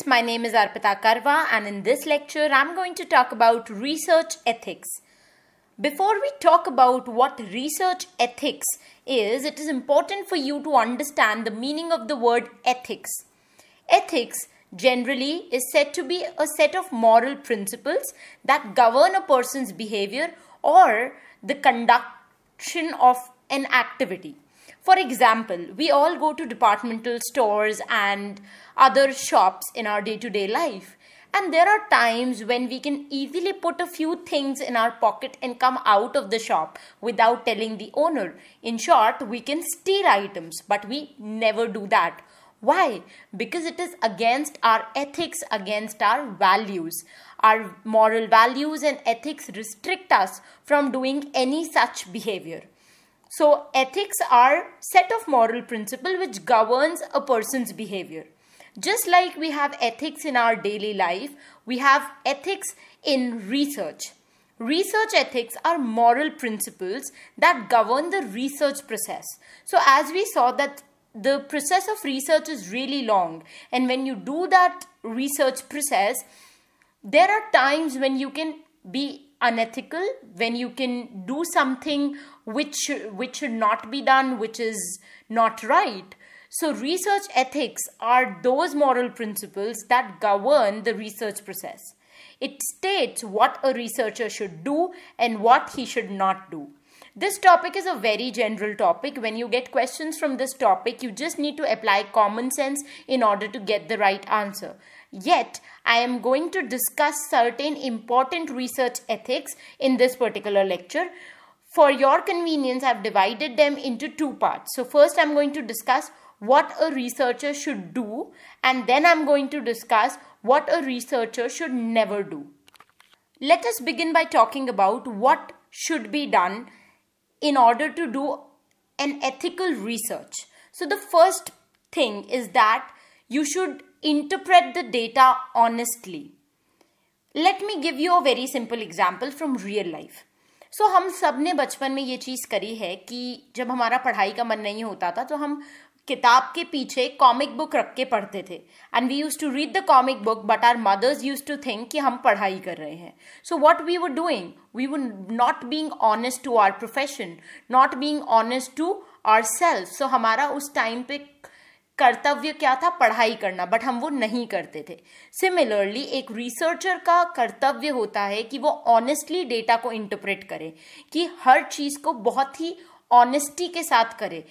students, my name is Arpita Karwa and in this lecture I'm going to talk about research ethics. Before we talk about what research ethics is, it is important for you to understand the meaning of the word ethics. Ethics generally is said to be a set of moral principles that govern a person's behavior or the conduction of an activity. For example, we all go to departmental stores and other shops in our day to day life. And there are times when we can easily put a few things in our pocket and come out of the shop without telling the owner. In short, we can steal items, but we never do that. Why? Because it is against our ethics, against our values. Our moral values and ethics restrict us from doing any such behavior. So ethics are set of moral principle which governs a person's behavior. Just like we have ethics in our daily life, we have ethics in research. Research ethics are moral principles that govern the research process. So as we saw that the process of research is really long and when you do that research process, there are times when you can be unethical when you can do something which which should not be done which is not right so research ethics are those moral principles that govern the research process it states what a researcher should do and what he should not do this topic is a very general topic. When you get questions from this topic, you just need to apply common sense in order to get the right answer. Yet, I am going to discuss certain important research ethics in this particular lecture. For your convenience, I've divided them into two parts. So first, I'm going to discuss what a researcher should do and then I'm going to discuss what a researcher should never do. Let us begin by talking about what should be done in order to do an ethical research. So the first thing is that you should interpret the data honestly. Let me give you a very simple example from real life. So so, हम सब ने बचपन में ये चीज़ करी है कि जब हमारा पढ़ाई का मन नहीं होता था तो हम किताब के पीछे कॉमिक बुक रख के पढ़ते थे and we use to read the comic book but our mothers use to think कि हम पढ़ाई कर रहे हैं so what we were doing we were not being honest to our profession not being honest to our self so हमारा उस time पे कर्तव्य क्या था पढ़ाई करना बट हम वो नहीं करते थे सिमिलरली एक रिसर्चर का कर्तव्य होता है कि वो ऑनेस्टली डेटा को इंटरप्रेट करे कि हर चीज़ को बहुत ही ऑनेस्टी के साथ करे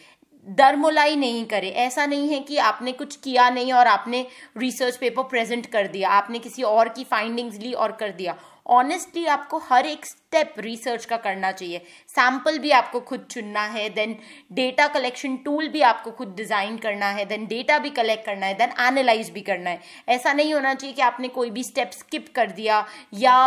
दरमुलाई नहीं करें ऐसा नहीं है कि आपने कुछ किया नहीं और आपने रिसर्च पेपर प्रेजेंट कर दिया आपने किसी और की फाइंडिंग्स ली और कर दिया ऑनेस्टली आपको हर एक स्टेप रिसर्च का करना चाहिए सैम्पल भी आपको खुद चुनना है देन डेटा कलेक्शन टूल भी आपको खुद डिज़ाइन करना है देन डेटा भी कलेक्ट करना है देन एनालाइज भी करना है ऐसा नहीं होना चाहिए कि आपने कोई भी स्टेप स्किप कर दिया या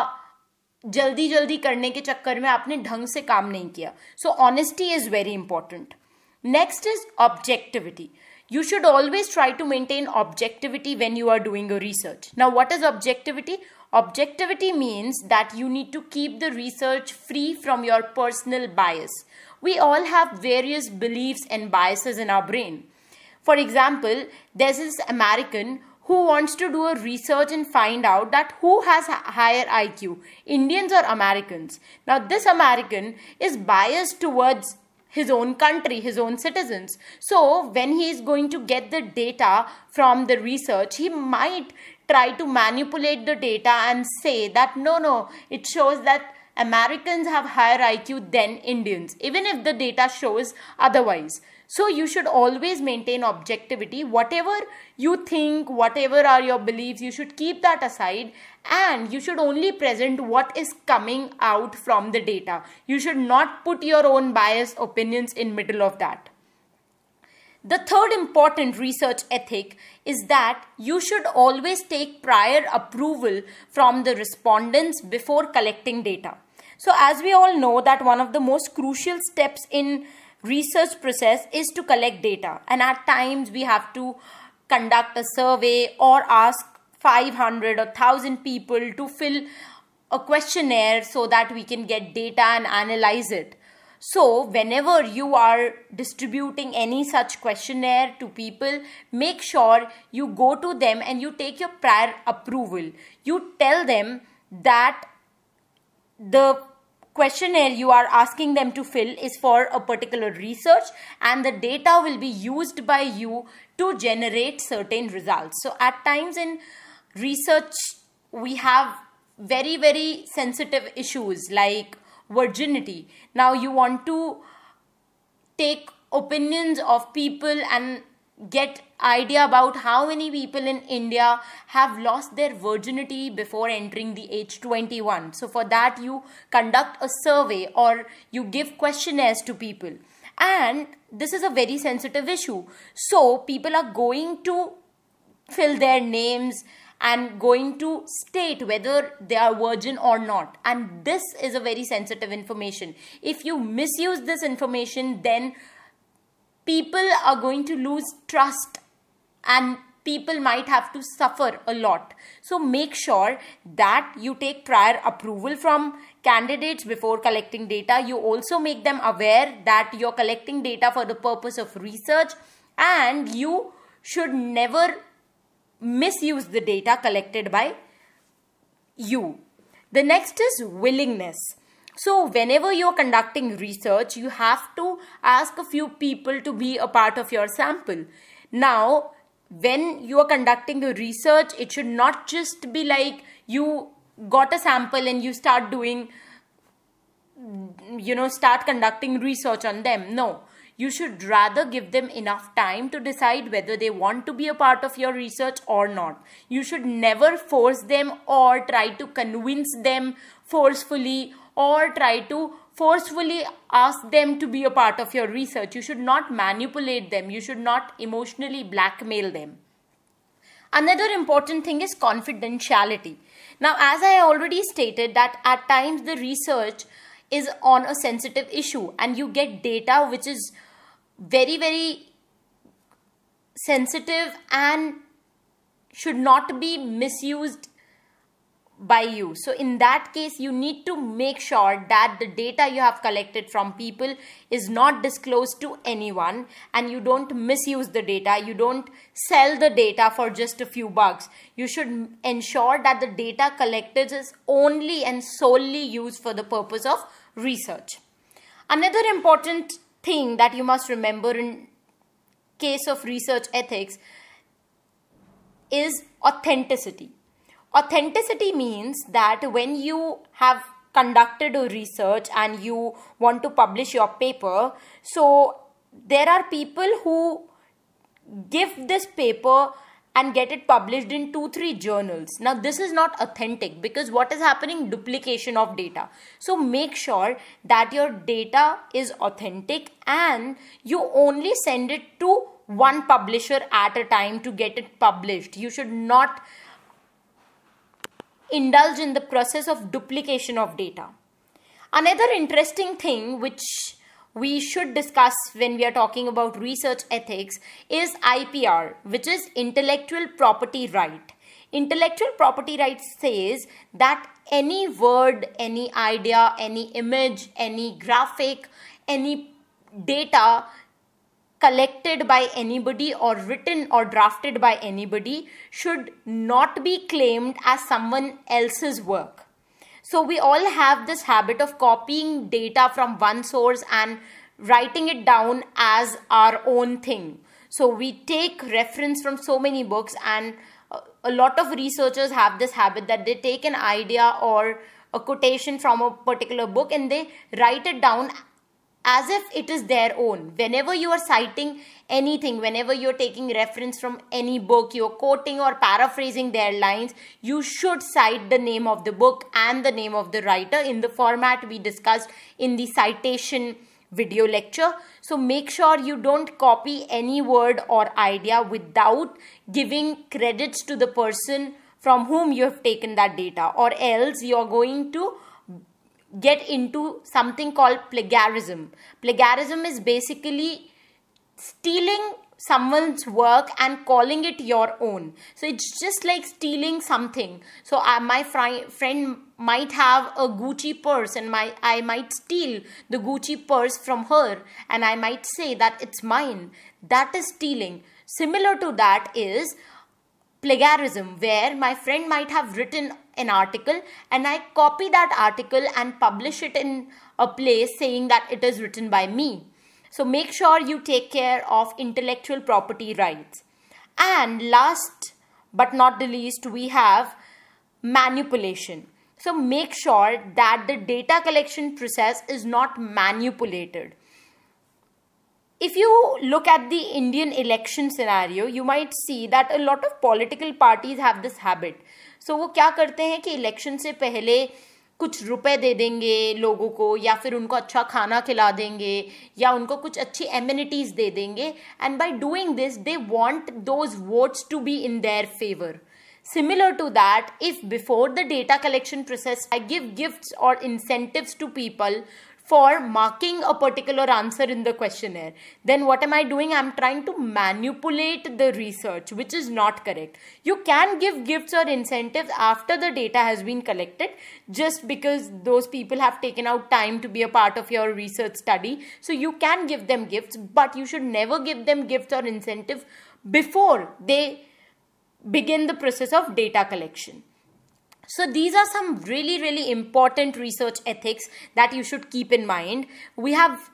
जल्दी जल्दी करने के चक्कर में आपने ढंग से काम नहीं किया so honesty is very important Next is objectivity. You should always try to maintain objectivity when you are doing your research. Now, what is objectivity? Objectivity means that you need to keep the research free from your personal bias. We all have various beliefs and biases in our brain. For example, there's this American who wants to do a research and find out that who has higher IQ, Indians or Americans. Now, this American is biased towards his own country, his own citizens. So when he is going to get the data from the research, he might try to manipulate the data and say that no, no, it shows that Americans have higher IQ than Indians, even if the data shows otherwise. So you should always maintain objectivity. Whatever you think, whatever are your beliefs, you should keep that aside and you should only present what is coming out from the data. You should not put your own biased opinions in middle of that. The third important research ethic is that you should always take prior approval from the respondents before collecting data. So as we all know that one of the most crucial steps in research process is to collect data and at times we have to conduct a survey or ask 500 or 1000 people to fill a questionnaire so that we can get data and analyze it. So, whenever you are distributing any such questionnaire to people, make sure you go to them and you take your prior approval. You tell them that the questionnaire you are asking them to fill is for a particular research and the data will be used by you to generate certain results. So, at times in research, we have very, very sensitive issues like virginity. Now you want to take opinions of people and get idea about how many people in India have lost their virginity before entering the age 21. So for that you conduct a survey or you give questionnaires to people. And this is a very sensitive issue. So people are going to fill their names and going to state whether they are virgin or not. And this is a very sensitive information. If you misuse this information, then people are going to lose trust and people might have to suffer a lot. So make sure that you take prior approval from candidates before collecting data. You also make them aware that you're collecting data for the purpose of research and you should never misuse the data collected by you. The next is willingness. So whenever you're conducting research, you have to ask a few people to be a part of your sample. Now, when you are conducting a research, it should not just be like you got a sample and you start doing, you know, start conducting research on them. No, you should rather give them enough time to decide whether they want to be a part of your research or not. You should never force them or try to convince them forcefully or try to forcefully ask them to be a part of your research. You should not manipulate them. You should not emotionally blackmail them. Another important thing is confidentiality. Now, as I already stated that at times the research is on a sensitive issue and you get data which is very, very sensitive and should not be misused by you. So in that case, you need to make sure that the data you have collected from people is not disclosed to anyone and you don't misuse the data. You don't sell the data for just a few bucks. You should ensure that the data collected is only and solely used for the purpose of research. Another important thing that you must remember in case of research ethics is authenticity. Authenticity means that when you have conducted a research and you want to publish your paper, so there are people who give this paper and get it published in two three journals now this is not authentic because what is happening duplication of data so make sure that your data is authentic and you only send it to one publisher at a time to get it published you should not indulge in the process of duplication of data another interesting thing which we should discuss when we are talking about research ethics is IPR, which is intellectual property right. Intellectual property right says that any word, any idea, any image, any graphic, any data collected by anybody or written or drafted by anybody should not be claimed as someone else's work. So we all have this habit of copying data from one source and writing it down as our own thing. So we take reference from so many books and a lot of researchers have this habit that they take an idea or a quotation from a particular book and they write it down as if it is their own. Whenever you are citing anything, whenever you're taking reference from any book, you're quoting or paraphrasing their lines, you should cite the name of the book and the name of the writer in the format we discussed in the citation video lecture. So make sure you don't copy any word or idea without giving credits to the person from whom you have taken that data or else you're going to get into something called plagiarism. Plagiarism is basically stealing someone's work and calling it your own. So it's just like stealing something. So uh, my fri friend might have a Gucci purse and my I might steal the Gucci purse from her and I might say that it's mine. That is stealing. Similar to that is plagiarism where my friend might have written an article and I copy that article and publish it in a place saying that it is written by me so make sure you take care of intellectual property rights. And last but not the least, we have manipulation. So make sure that the data collection process is not manipulated. If you look at the Indian election scenario, you might see that a lot of political parties have this habit. So वो क्या करते हैं कि election से पहले कुछ रुपए दे देंगे लोगों को या फिर उनको अच्छा खाना खिला देंगे या उनको कुछ अच्छी एमिनिटीज दे देंगे and by doing this they want those votes to be in their favour similar to that if before the data collection process I give gifts और incentives to people for marking a particular answer in the questionnaire, then what am I doing? I'm trying to manipulate the research, which is not correct. You can give gifts or incentives after the data has been collected just because those people have taken out time to be a part of your research study. So you can give them gifts, but you should never give them gifts or incentives before they begin the process of data collection. So these are some really, really important research ethics that you should keep in mind. We have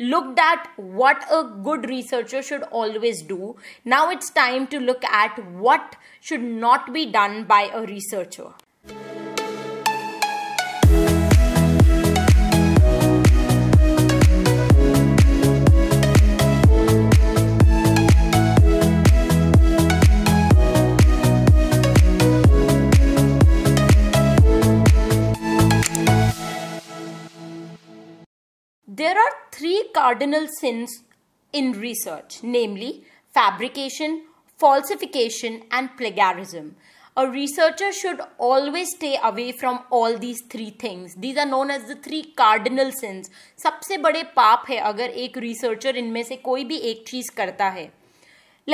looked at what a good researcher should always do. Now it's time to look at what should not be done by a researcher. three cardinal sins in research, namely fabrication, falsification, and plagiarism. A researcher should always stay away from all these three things. These are known as the three cardinal sins. sabse bade paap hai agar ek researcher inme se koi bhi ek cheez karta hai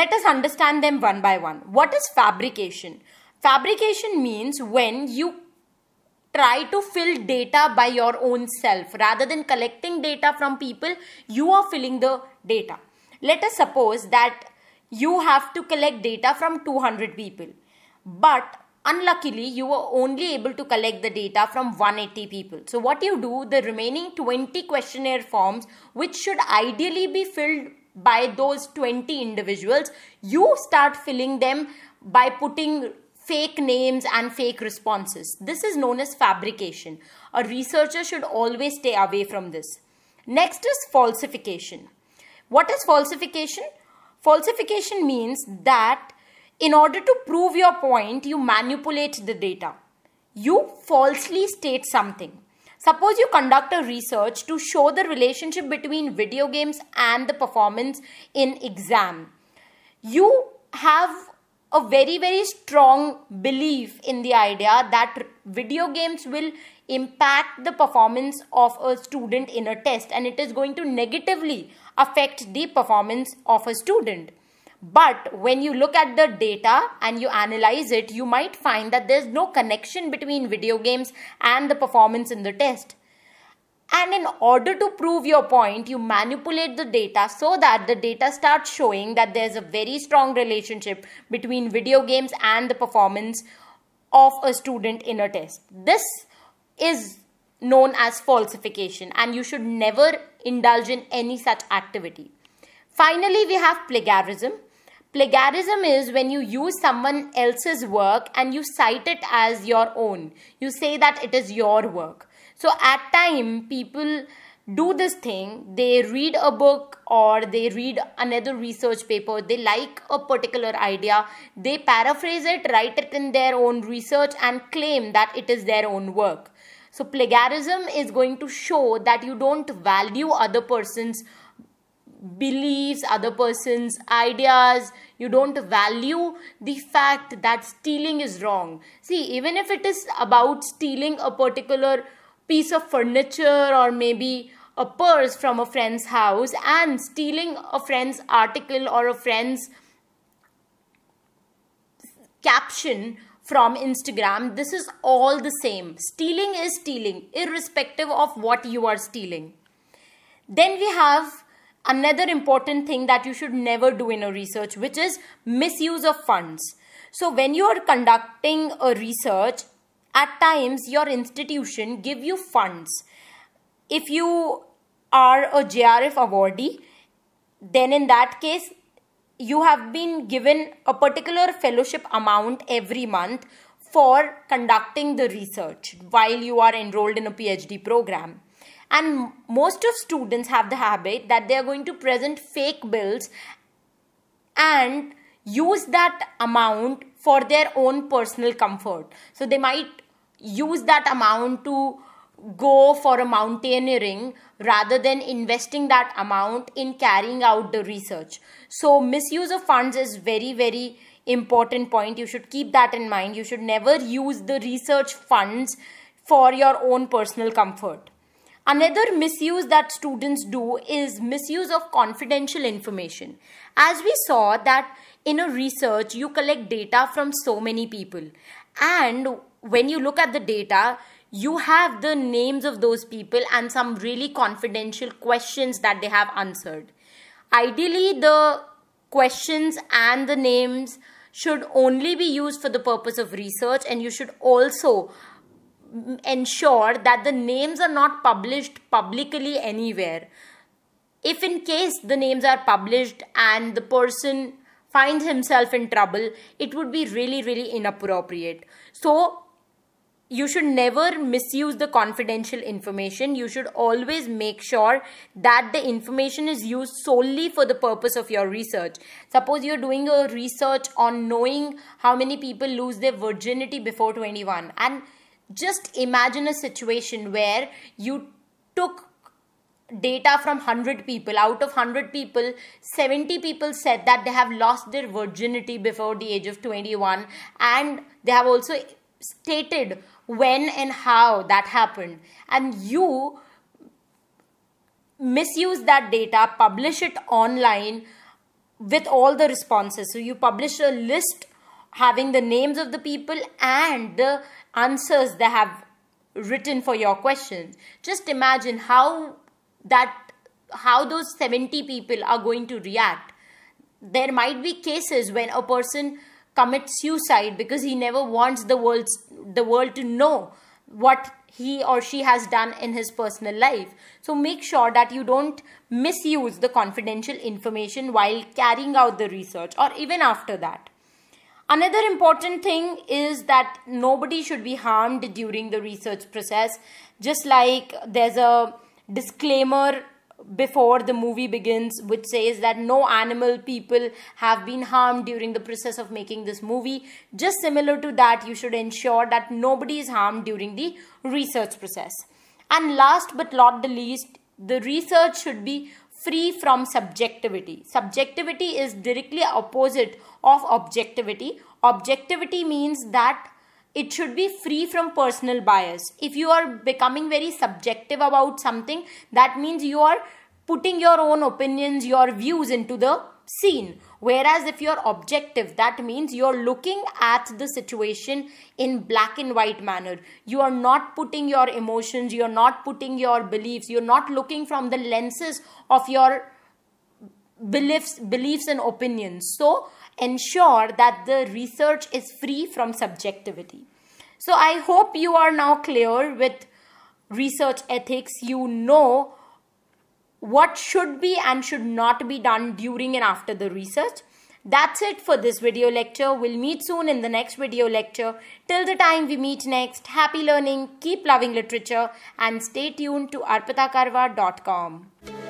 Let us understand them one by one. What is fabrication? Fabrication means when you try to fill data by your own self rather than collecting data from people you are filling the data let us suppose that you have to collect data from 200 people but unluckily you were only able to collect the data from 180 people so what you do the remaining 20 questionnaire forms which should ideally be filled by those 20 individuals you start filling them by putting fake names and fake responses. This is known as fabrication. A researcher should always stay away from this. Next is falsification. What is falsification? Falsification means that in order to prove your point, you manipulate the data. You falsely state something. Suppose you conduct a research to show the relationship between video games and the performance in exam. You have a very, very strong belief in the idea that video games will impact the performance of a student in a test and it is going to negatively affect the performance of a student. But when you look at the data and you analyze it, you might find that there's no connection between video games and the performance in the test. And in order to prove your point, you manipulate the data so that the data starts showing that there's a very strong relationship between video games and the performance of a student in a test. This is known as falsification and you should never indulge in any such activity. Finally, we have plagiarism. Plagiarism is when you use someone else's work and you cite it as your own. You say that it is your work so at time people do this thing they read a book or they read another research paper they like a particular idea they paraphrase it write it in their own research and claim that it is their own work so plagiarism is going to show that you don't value other person's beliefs other person's ideas you don't value the fact that stealing is wrong see even if it is about stealing a particular piece of furniture or maybe a purse from a friend's house and stealing a friend's article or a friend's caption from Instagram, this is all the same. Stealing is stealing, irrespective of what you are stealing. Then we have another important thing that you should never do in a research, which is misuse of funds. So when you are conducting a research, at times your institution give you funds if you are a jrf awardee then in that case you have been given a particular fellowship amount every month for conducting the research while you are enrolled in a phd program and most of students have the habit that they are going to present fake bills and use that amount for their own personal comfort so they might use that amount to go for a mountaineering rather than investing that amount in carrying out the research so misuse of funds is very very important point you should keep that in mind you should never use the research funds for your own personal comfort another misuse that students do is misuse of confidential information as we saw that in a research you collect data from so many people and when you look at the data, you have the names of those people and some really confidential questions that they have answered. Ideally, the questions and the names should only be used for the purpose of research, and you should also ensure that the names are not published publicly anywhere. If, in case the names are published and the person finds himself in trouble, it would be really, really inappropriate. So, you should never misuse the confidential information. You should always make sure that the information is used solely for the purpose of your research. Suppose you're doing a research on knowing how many people lose their virginity before 21 and just imagine a situation where you took data from 100 people out of 100 people 70 people said that they have lost their virginity before the age of 21 and they have also stated when and how that happened and you misuse that data publish it online with all the responses so you publish a list having the names of the people and the answers they have written for your questions just imagine how that how those 70 people are going to react there might be cases when a person commit suicide because he never wants the world the world to know what he or she has done in his personal life. So make sure that you don't misuse the confidential information while carrying out the research or even after that. Another important thing is that nobody should be harmed during the research process. Just like there's a disclaimer before the movie begins which says that no animal people have been harmed during the process of making this movie just similar to that you should ensure that nobody is harmed during the research process and last but not the least the research should be free from subjectivity subjectivity is directly opposite of objectivity objectivity means that it should be free from personal bias. If you are becoming very subjective about something, that means you are putting your own opinions, your views into the scene. Whereas if you're objective, that means you're looking at the situation in black and white manner. You are not putting your emotions, you're not putting your beliefs, you're not looking from the lenses of your beliefs, beliefs and opinions. So ensure that the research is free from subjectivity. So I hope you are now clear with research ethics. You know what should be and should not be done during and after the research. That's it for this video lecture. We'll meet soon in the next video lecture. Till the time we meet next, happy learning, keep loving literature and stay tuned to arpitakarva.com.